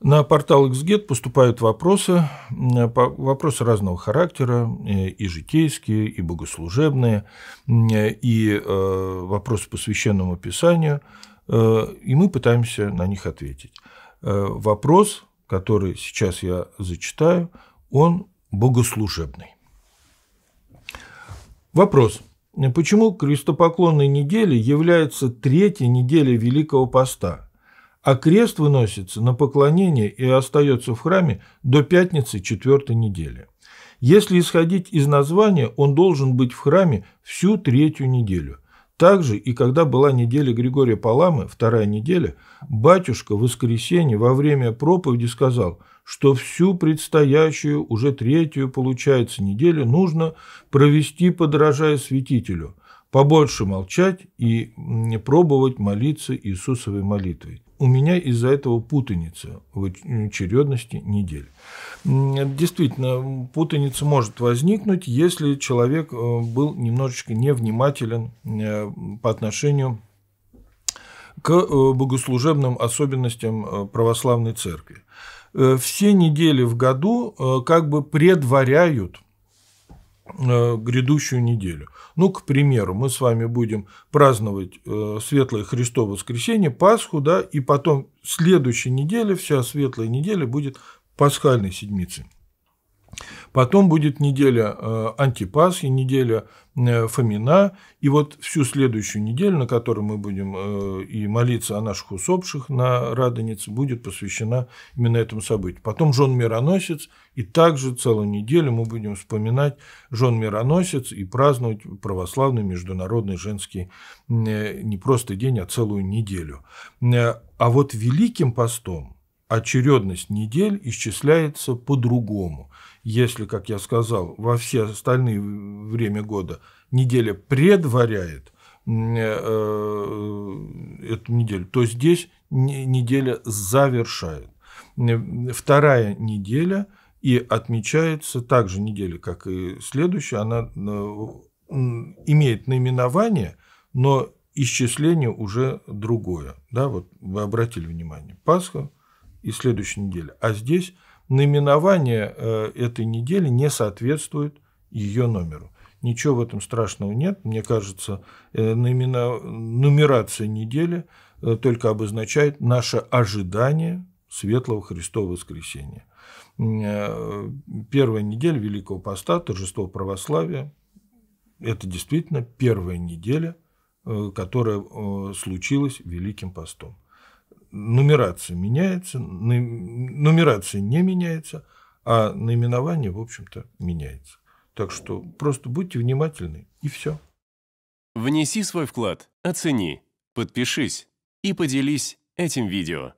На портал XGET поступают вопросы, э, вопросы разного характера, э, и житейские, и богослужебные, э, и вопросы по священному писанию, и мы пытаемся на них ответить. Вопрос, который сейчас я зачитаю, он богослужебный. Вопрос. Почему крестопоклонной неделе является третья неделя Великого Поста – а крест выносится на поклонение и остается в храме до пятницы четвертой недели. Если исходить из названия, он должен быть в храме всю третью неделю. Также и когда была неделя Григория Паламы, вторая неделя, батюшка в воскресенье во время проповеди сказал, что всю предстоящую, уже третью, получается, неделю нужно провести, подражая святителю, побольше молчать и пробовать молиться Иисусовой молитвой у меня из-за этого путаница в очередности недель. Действительно, путаница может возникнуть, если человек э, был немножечко невнимателен э, по отношению к э, богослужебным особенностям православной церкви. Все недели в году как бы предваряют Э, грядущую неделю. Ну, к примеру, мы с вами будем праздновать э, Светлое Христово воскресенье, Пасху, да, и потом следующей неделе, вся Светлая неделя будет Пасхальной Седмицей. Потом будет неделя э, Антипас и неделя э, Фомина. И вот всю следующую неделю, на которой мы будем э, и молиться о наших усопших на Радонице, будет посвящена именно этому событию. Потом Жон Мироносец. И также целую неделю мы будем вспоминать Жон Мироносец и праздновать православный международный женский не просто день, а целую неделю. А вот Великим постом – очередность недель исчисляется по-другому. Если, как я сказал, во все остальные время года неделя предваряет э, э, эту неделю, то здесь неделя завершает. Вторая неделя и отмечается также неделя, как и следующая, она э, имеет наименование, но исчисление уже другое. Да, вот вы обратили внимание. Пасха, и следующей недели. А здесь наименование э, этой недели не соответствует ее номеру. Ничего в этом страшного нет. Мне кажется, э, наимена, нумерация недели э, только обозначает наше ожидание Светлого Христова Воскресения. Первая неделя Великого Поста, торжество православия, это действительно первая неделя, которая случилась Великим Постом нумерация меняется, нумерация не меняется, а наименование, в общем-то, меняется. Так что просто будьте внимательны, и все. Внеси свой вклад, оцени, подпишись и поделись этим видео.